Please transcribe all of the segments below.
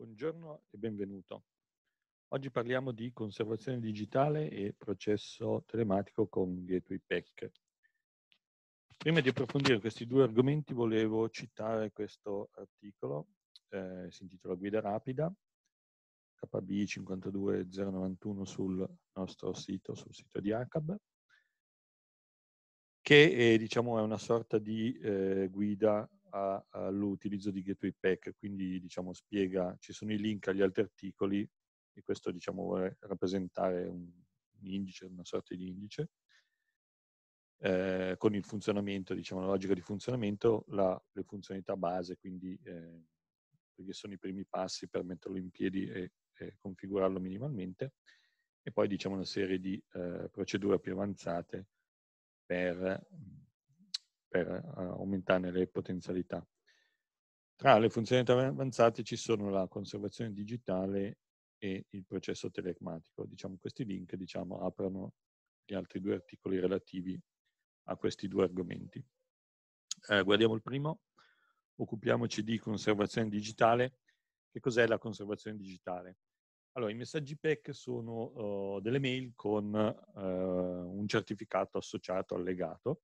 Buongiorno e benvenuto. Oggi parliamo di conservazione digitale e processo telematico con Gateway Pack. Prima di approfondire questi due argomenti volevo citare questo articolo, eh, si intitola Guida Rapida, kb 52091 sul nostro sito, sul sito di ACAB, che è, diciamo, è una sorta di eh, guida all'utilizzo di Gateway Pack, quindi diciamo, spiega, ci sono i link agli altri articoli e questo diciamo, vuole rappresentare un, un indice, una sorta di indice. Eh, con il funzionamento, diciamo la logica di funzionamento, la, le funzionalità base, quindi eh, perché sono i primi passi per metterlo in piedi e, e configurarlo minimalmente, e poi diciamo una serie di eh, procedure più avanzate per per eh, aumentarne le potenzialità. Tra le funzioni avanzate ci sono la conservazione digitale e il processo telematico. Diciamo, questi link diciamo, aprono gli altri due articoli relativi a questi due argomenti. Eh, guardiamo il primo, occupiamoci di conservazione digitale. Che cos'è la conservazione digitale? Allora, i messaggi PEC sono uh, delle mail con uh, un certificato associato allegato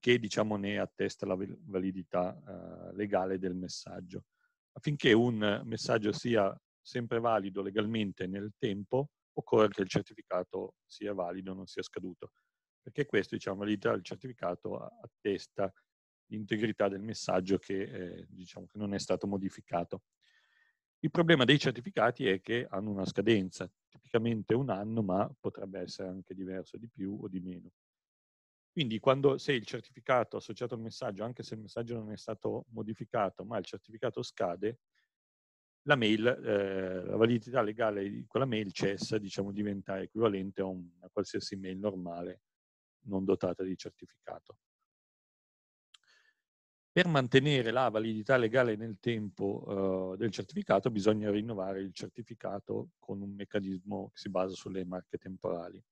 che diciamo, ne attesta la validità eh, legale del messaggio. Affinché un messaggio sia sempre valido legalmente nel tempo, occorre che il certificato sia valido, non sia scaduto, perché questo, diciamo, la validità del certificato attesta l'integrità del messaggio che, eh, diciamo, che non è stato modificato. Il problema dei certificati è che hanno una scadenza, tipicamente un anno, ma potrebbe essere anche diverso di più o di meno. Quindi quando, se il certificato associato al messaggio, anche se il messaggio non è stato modificato, ma il certificato scade, la mail, eh, la validità legale di quella mail cessa, diciamo, diventa equivalente a una qualsiasi mail normale non dotata di certificato. Per mantenere la validità legale nel tempo eh, del certificato bisogna rinnovare il certificato con un meccanismo che si basa sulle marche temporali.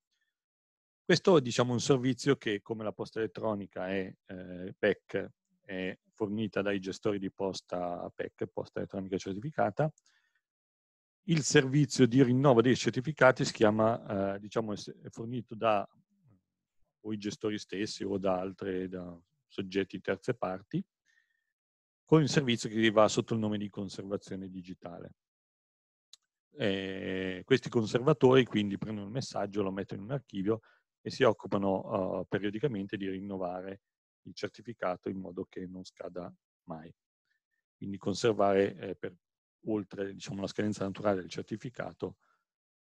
Questo diciamo, è un servizio che, come la posta elettronica e eh, PEC, è fornita dai gestori di posta PEC, posta elettronica certificata. Il servizio di rinnovo dei certificati si chiama, eh, diciamo, è fornito da o i gestori stessi o da altri da soggetti terze parti, con il servizio che va sotto il nome di conservazione digitale. E eh, questi conservatori quindi prendono un messaggio, lo mettono in un archivio e si occupano uh, periodicamente di rinnovare il certificato in modo che non scada mai. Quindi conservare eh, per oltre diciamo, la scadenza naturale del certificato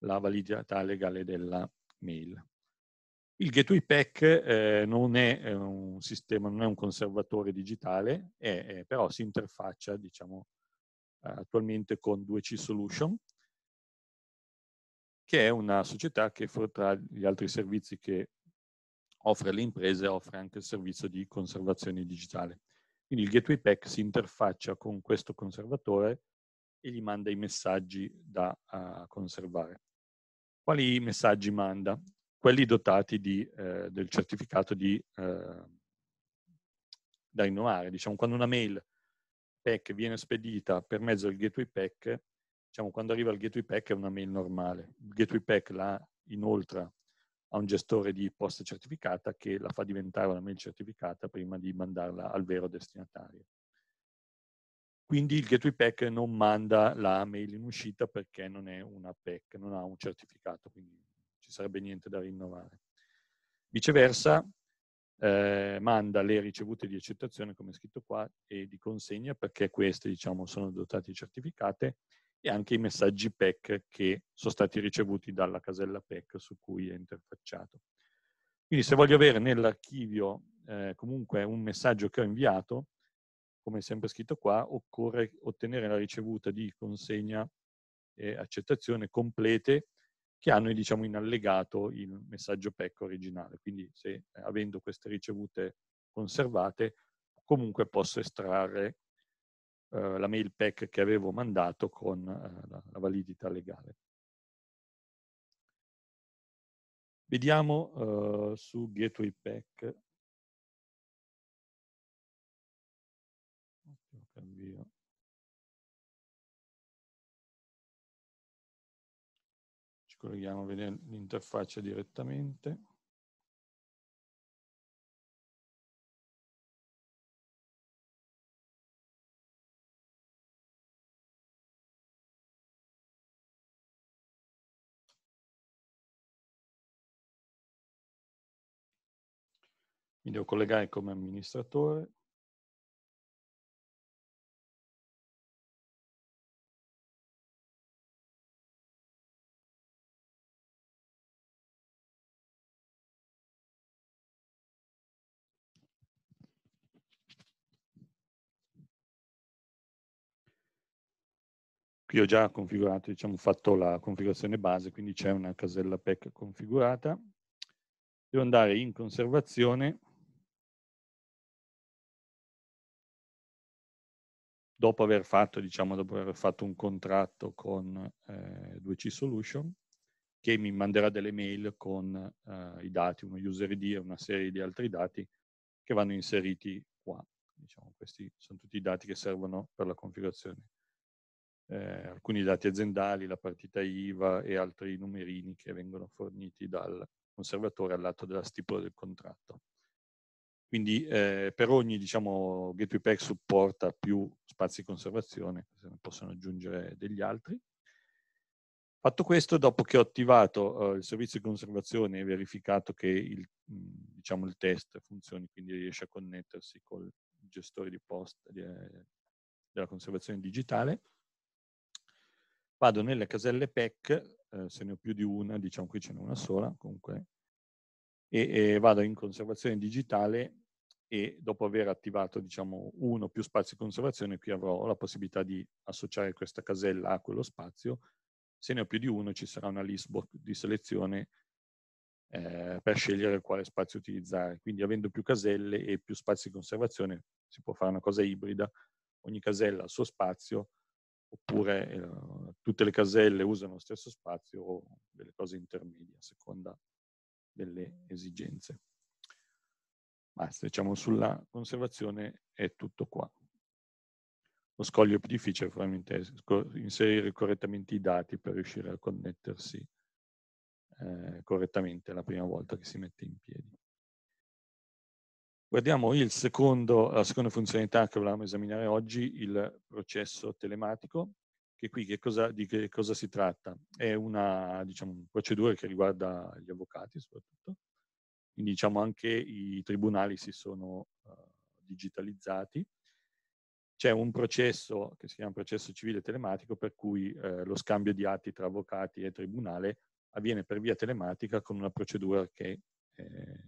la validità legale della mail. Il Gateway Pack eh, non è eh, un sistema, non è un conservatore digitale, è, è, però si interfaccia diciamo, attualmente con 2C Solution, che è una società che tra gli altri servizi che offre alle imprese offre anche il servizio di conservazione digitale. Quindi il Gateway Pack si interfaccia con questo conservatore e gli manda i messaggi da uh, conservare. Quali messaggi manda? Quelli dotati di, eh, del certificato di, eh, da rinnovare. Diciamo, quando una mail PEC viene spedita per mezzo del Gateway Pack, diciamo, quando arriva il gateway pack è una mail normale. Il gateway pack la inoltra a un gestore di posta certificata che la fa diventare una mail certificata prima di mandarla al vero destinatario. Quindi il gateway pack non manda la mail in uscita perché non è una PEC, non ha un certificato, quindi non ci sarebbe niente da rinnovare. Viceversa, eh, manda le ricevute di accettazione, come è scritto qua, e di consegna, perché queste diciamo, sono dotate di certificate, e anche i messaggi PEC che sono stati ricevuti dalla casella PEC su cui è interfacciato. Quindi se voglio avere nell'archivio eh, comunque un messaggio che ho inviato, come è sempre scritto qua, occorre ottenere la ricevuta di consegna e accettazione complete che hanno diciamo, in allegato il messaggio PEC originale. Quindi se eh, avendo queste ricevute conservate, comunque posso estrarre eh, la mail pack che avevo mandato con eh, la, la, validità legale. Vediamo eh, su Gateway Pack. Ci colleghiamo a vedere l'interfaccia direttamente. Mi devo collegare come amministratore. Qui ho già configurato, diciamo, fatto la configurazione base, quindi c'è una casella PEC configurata. Devo andare in conservazione dopo aver fatto, diciamo, dopo aver fatto un contratto con eh, 2C Solution, che mi manderà delle mail con eh, i dati, uno user ID e una serie di altri dati che vanno inseriti qua. Diciamo, questi sono tutti i dati che servono per la configurazione. Eh, alcuni dati aziendali, la partita IVA e altri numerini che vengono forniti dal conservatore all'atto della stipula del contratto. Quindi eh, per ogni diciamo, gateway pack supporta più spazi di conservazione, se ne possono aggiungere degli altri. Fatto questo, dopo che ho attivato eh, il servizio di conservazione e verificato che il, diciamo, il, test funzioni, quindi riesce a connettersi col gestore di post di, eh, della conservazione digitale, vado nelle caselle pack, eh, se ne ho più di una, diciamo qui ce n'è una sola, comunque e, e vado in conservazione digitale e dopo aver attivato diciamo, uno o più spazi di conservazione qui avrò la possibilità di associare questa casella a quello spazio. Se ne ho più di uno ci sarà una list box di selezione eh, per scegliere quale spazio utilizzare. Quindi avendo più caselle e più spazi di conservazione si può fare una cosa ibrida, ogni casella ha il suo spazio oppure eh, tutte le caselle usano lo stesso spazio o delle cose intermedie a seconda delle esigenze. Basta, diciamo, sulla conservazione è tutto qua. Lo scoglio più difficile probabilmente è eh, inserire correttamente i dati per riuscire a connettersi eh, correttamente la prima volta che si mette in piedi. Guardiamo secondo, la seconda funzionalità che volevamo esaminare oggi, il processo telematico che qui che cosa, di che cosa si tratta? È una diciamo, procedura che riguarda gli avvocati soprattutto, quindi diciamo anche i tribunali si sono uh, digitalizzati. C'è un processo che si chiama processo civile telematico per cui uh, lo scambio di atti tra avvocati e tribunale avviene per via telematica con una procedura che eh,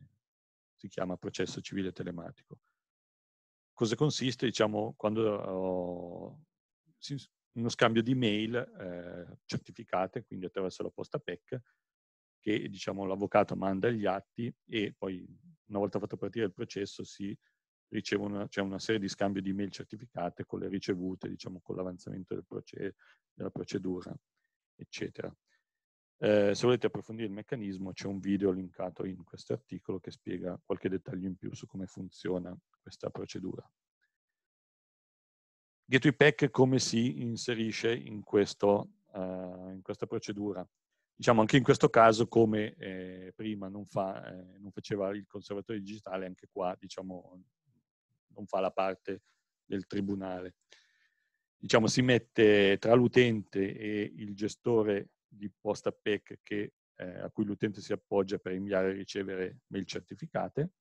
si chiama processo civile telematico. Cosa consiste? Diciamo, quando oh, si, uno scambio di mail eh, certificate, quindi attraverso la posta PEC, che diciamo, l'avvocato manda gli atti e poi una volta fatto partire il processo si riceve una, cioè una serie di scambio di mail certificate con le ricevute, diciamo, con l'avanzamento del proced- della procedura, eccetera. Eh, se volete approfondire il meccanismo c'è un video linkato in questo articolo che spiega qualche dettaglio in più su come funziona questa procedura. Gateway Pack come si inserisce in, questo, uh, in questa procedura? Diciamo anche in questo caso, come eh, prima non, fa, eh, non, faceva il conservatore digitale, anche qua diciamo, non fa la parte del tribunale. Diciamo, si mette tra l'utente e il gestore di posta PEC che, eh, a cui l'utente si appoggia per inviare e ricevere mail certificate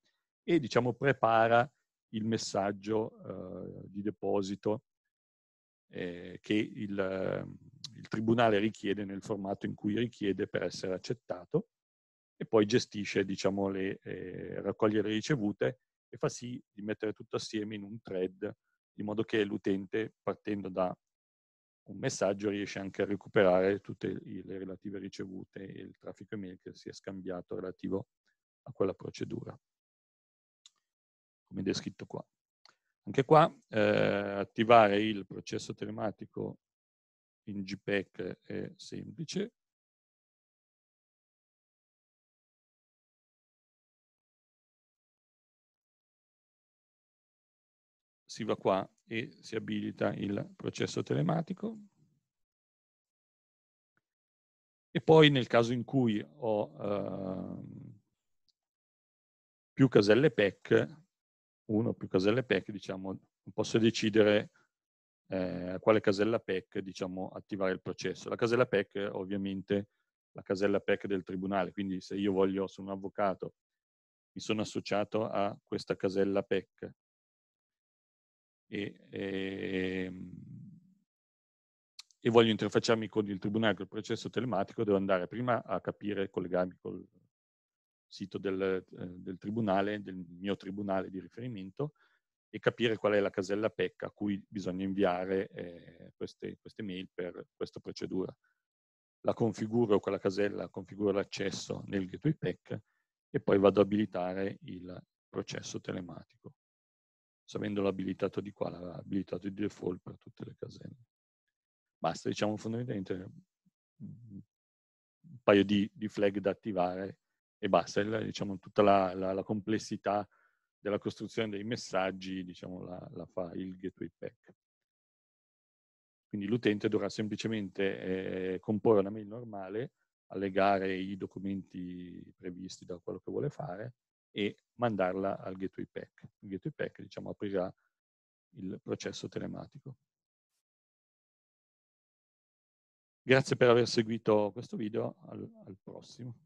e diciamo, prepara il messaggio eh, di deposito eh, che il, ehm, il tribunale richiede nel formato in cui richiede per essere accettato e poi gestisce, diciamo, le, eh, raccoglie le ricevute e fa sì di mettere tutto assieme in un thread, in modo che l'utente, partendo da un messaggio, riesce anche a recuperare tutte le relative ricevute e il traffico email che si è scambiato relativo a quella procedura, come descritto qua. Anche qua eh, attivare il processo telematico in JPEG è semplice. Si va qua e si abilita il processo telematico. E poi nel caso in cui ho eh, più caselle PEC, una più caselle PEC, diciamo, posso decidere eh, quale casella PEC diciamo, attivare il processo. La casella PEC è ovviamente la casella PEC del tribunale, quindi se io voglio, sono un avvocato, mi sono associato a questa casella PEC e, e, ehm, e voglio interfacciarmi con il tribunale, con il processo telematico, devo andare prima a capire, collegarmi col sito del, eh, del tribunale, del mio tribunale di riferimento, e capire qual è la casella PEC a cui bisogna inviare eh, queste, queste, mail per questa procedura. La configuro con la casella, configuro l'accesso nel gateway PEC e poi vado ad abilitare il processo telematico. Sapendolo abilitato di qua, l'abilitato di default per tutte le caselle. Basta, diciamo fondamentalmente un paio di, di flag da attivare e basta, diciamo, tutta la, la, la, complessità della costruzione dei messaggi diciamo, la, fa il gateway pack. Quindi l'utente dovrà semplicemente eh, comporre una mail normale, allegare i documenti previsti da quello che vuole fare e mandarla al gateway pack. Il gateway pack diciamo, aprirà il processo telematico. Grazie per aver seguito questo video, al, al prossimo.